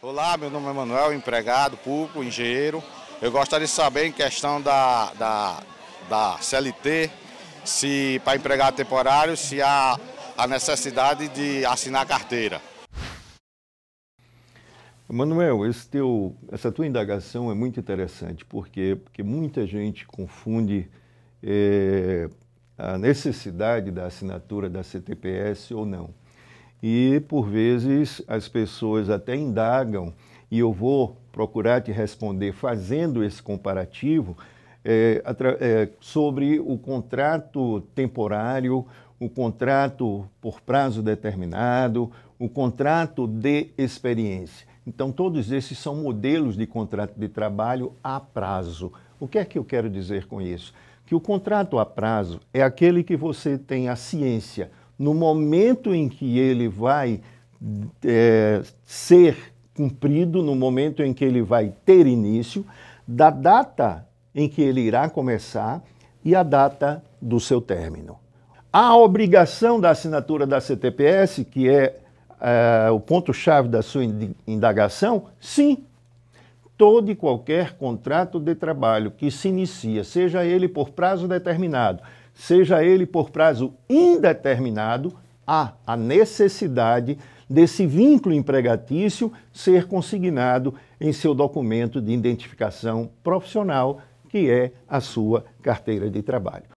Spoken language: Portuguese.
Olá, meu nome é Manuel, empregado público, engenheiro. Eu gostaria de saber em questão da, da, da CLT, se para empregado temporário, se há a necessidade de assinar carteira. Manuel, teu, essa tua indagação é muito interessante, porque, porque muita gente confunde é, a necessidade da assinatura da CTPS ou não e por vezes as pessoas até indagam, e eu vou procurar te responder fazendo esse comparativo é, é, sobre o contrato temporário, o contrato por prazo determinado, o contrato de experiência. Então, todos esses são modelos de contrato de trabalho a prazo. O que é que eu quero dizer com isso? Que o contrato a prazo é aquele que você tem a ciência no momento em que ele vai é, ser cumprido, no momento em que ele vai ter início, da data em que ele irá começar e a data do seu término. A obrigação da assinatura da CTPS, que é, é o ponto-chave da sua indagação, sim, todo e qualquer contrato de trabalho que se inicia, seja ele por prazo determinado, seja ele por prazo indeterminado, há a necessidade desse vínculo empregatício ser consignado em seu documento de identificação profissional, que é a sua carteira de trabalho.